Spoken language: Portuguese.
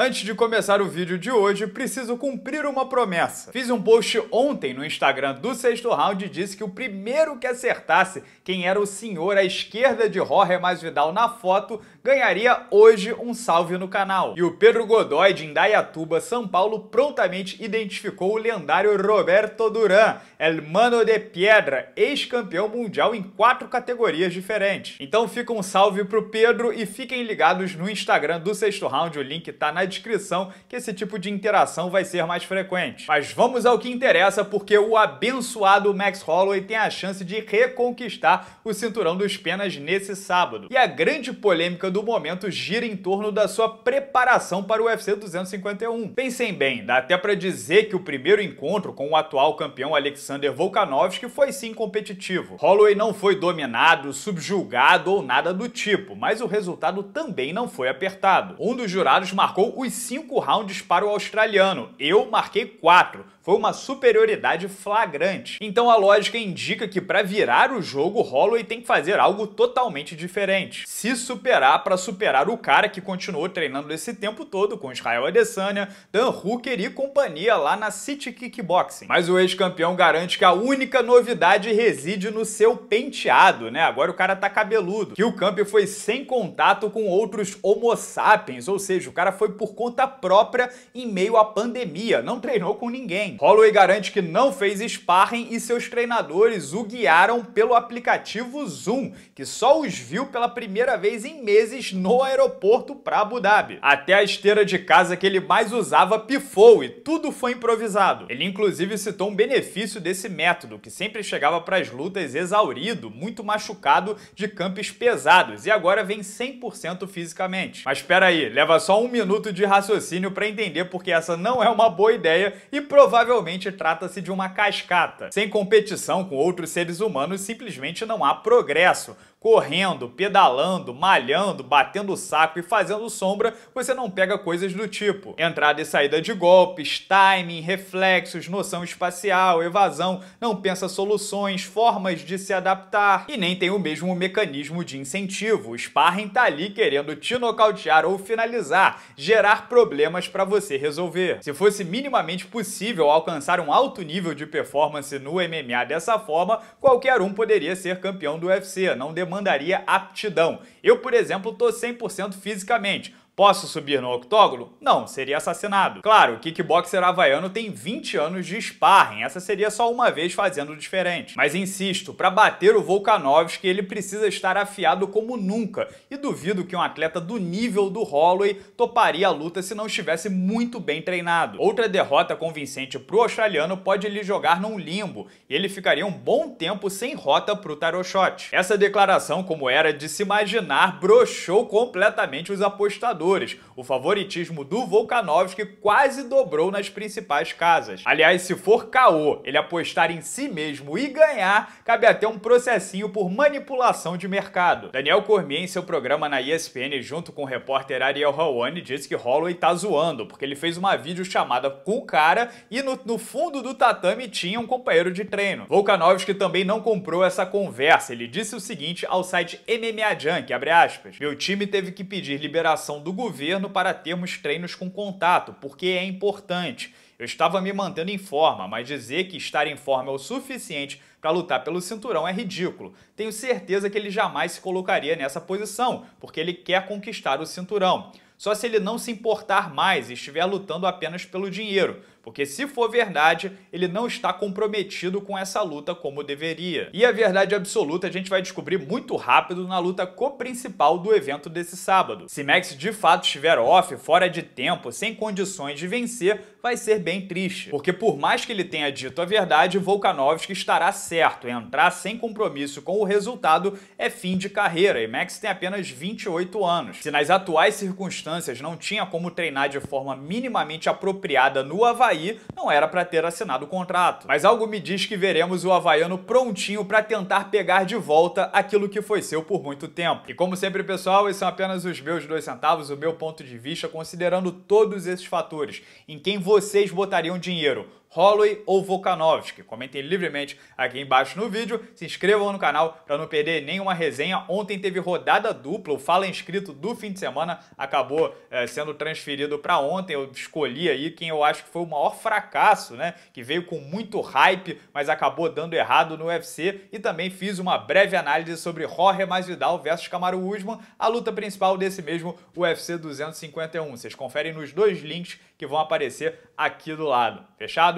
Antes de começar o vídeo de hoje, preciso cumprir uma promessa. Fiz um post ontem no Instagram do sexto round e disse que o primeiro que acertasse quem era o senhor à esquerda de Jorge Masvidal na foto ganharia hoje um salve no canal. E o Pedro Godoy de Indaiatuba, São Paulo, prontamente identificou o lendário Roberto Duran, El Mano de Piedra, ex-campeão mundial em quatro categorias diferentes. Então fica um salve pro Pedro e fiquem ligados no Instagram do sexto round, o link tá na descrição que esse tipo de interação vai ser mais frequente. Mas vamos ao que interessa, porque o abençoado Max Holloway tem a chance de reconquistar o cinturão dos penas nesse sábado. E a grande polêmica do momento gira em torno da sua preparação para o UFC 251. Pensem bem, dá até para dizer que o primeiro encontro com o atual campeão Alexander Volkanovski foi sim competitivo. Holloway não foi dominado, subjulgado ou nada do tipo, mas o resultado também não foi apertado. Um dos jurados marcou os cinco rounds para o australiano. Eu marquei quatro foi uma superioridade flagrante. Então a lógica indica que para virar o jogo, Holloway tem que fazer algo totalmente diferente. Se superar para superar o cara que continuou treinando esse tempo todo com Israel Adesanya, Dan Hooker e companhia lá na City Kickboxing. Mas o ex-campeão garante que a única novidade reside no seu penteado, né? Agora o cara tá cabeludo. Que o Camp foi sem contato com outros homo sapiens, ou seja, o cara foi por conta própria em meio à pandemia, não treinou com ninguém. Holloway garante que não fez sparring e seus treinadores o guiaram pelo aplicativo Zoom, que só os viu pela primeira vez em meses no aeroporto para Abu Dhabi. Até a esteira de casa que ele mais usava pifou e tudo foi improvisado. Ele inclusive citou um benefício desse método, que sempre chegava para as lutas exaurido, muito machucado de campos pesados e agora vem 100% fisicamente. Mas espera aí, leva só um minuto de raciocínio para entender porque essa não é uma boa ideia e provavelmente Provavelmente trata-se de uma cascata. Sem competição com outros seres humanos, simplesmente não há progresso, correndo, pedalando, malhando, batendo saco e fazendo sombra, você não pega coisas do tipo entrada e saída de golpes, timing, reflexos, noção espacial, evasão, não pensa soluções, formas de se adaptar e nem tem o mesmo mecanismo de incentivo. O sparring tá ali querendo te nocautear ou finalizar, gerar problemas para você resolver. Se fosse minimamente possível alcançar um alto nível de performance no MMA dessa forma, qualquer um poderia ser campeão do UFC, não demora demandaria aptidão. Eu, por exemplo, estou 100% fisicamente, Posso subir no octógono? Não, seria assassinado. Claro, o kickboxer havaiano tem 20 anos de sparring, essa seria só uma vez fazendo diferente. Mas insisto, para bater o Volkanovski ele precisa estar afiado como nunca, e duvido que um atleta do nível do Holloway toparia a luta se não estivesse muito bem treinado. Outra derrota convincente pro australiano pode lhe jogar num limbo, e ele ficaria um bom tempo sem rota pro tarot shot. Essa declaração, como era de se imaginar, broxou completamente os apostadores o favoritismo do Volkanovski quase dobrou nas principais casas. Aliás, se for caô, ele apostar em si mesmo e ganhar, cabe até um processinho por manipulação de mercado. Daniel Cormier, em seu programa na ESPN, junto com o repórter Ariel Hawani, disse que Holloway tá zoando, porque ele fez uma vídeo chamada com o cara e no, no fundo do tatame tinha um companheiro de treino. Volkanovski também não comprou essa conversa. Ele disse o seguinte ao site MMA Junk, abre aspas, meu time teve que pedir liberação do governo para termos treinos com contato, porque é importante. Eu estava me mantendo em forma, mas dizer que estar em forma é o suficiente para lutar pelo cinturão é ridículo. Tenho certeza que ele jamais se colocaria nessa posição, porque ele quer conquistar o cinturão só se ele não se importar mais e estiver lutando apenas pelo dinheiro, porque se for verdade, ele não está comprometido com essa luta como deveria. E a verdade absoluta a gente vai descobrir muito rápido na luta co-principal do evento desse sábado. Se Max de fato estiver off, fora de tempo, sem condições de vencer, vai ser bem triste. Porque por mais que ele tenha dito a verdade, Volkanovski estará certo. Entrar sem compromisso com o resultado é fim de carreira e Max tem apenas 28 anos. Se nas atuais circunstâncias não tinha como treinar de forma minimamente apropriada no Havaí, não era para ter assinado o contrato. Mas algo me diz que veremos o havaiano prontinho para tentar pegar de volta aquilo que foi seu por muito tempo. E como sempre, pessoal, esses são apenas os meus dois centavos, o meu ponto de vista, considerando todos esses fatores em quem vocês botariam dinheiro? Holloway ou Volkanovski. Comentem livremente aqui embaixo no vídeo, se inscrevam no canal para não perder nenhuma resenha. Ontem teve rodada dupla, o Fala Inscrito do fim de semana acabou é, sendo transferido para ontem. Eu escolhi aí quem eu acho que foi o maior fracasso, né? Que veio com muito hype, mas acabou dando errado no UFC. E também fiz uma breve análise sobre Jorge Masvidal versus Camaro Usman, a luta principal desse mesmo UFC 251. Vocês conferem nos dois links que vão aparecer aqui do lado. Fechado?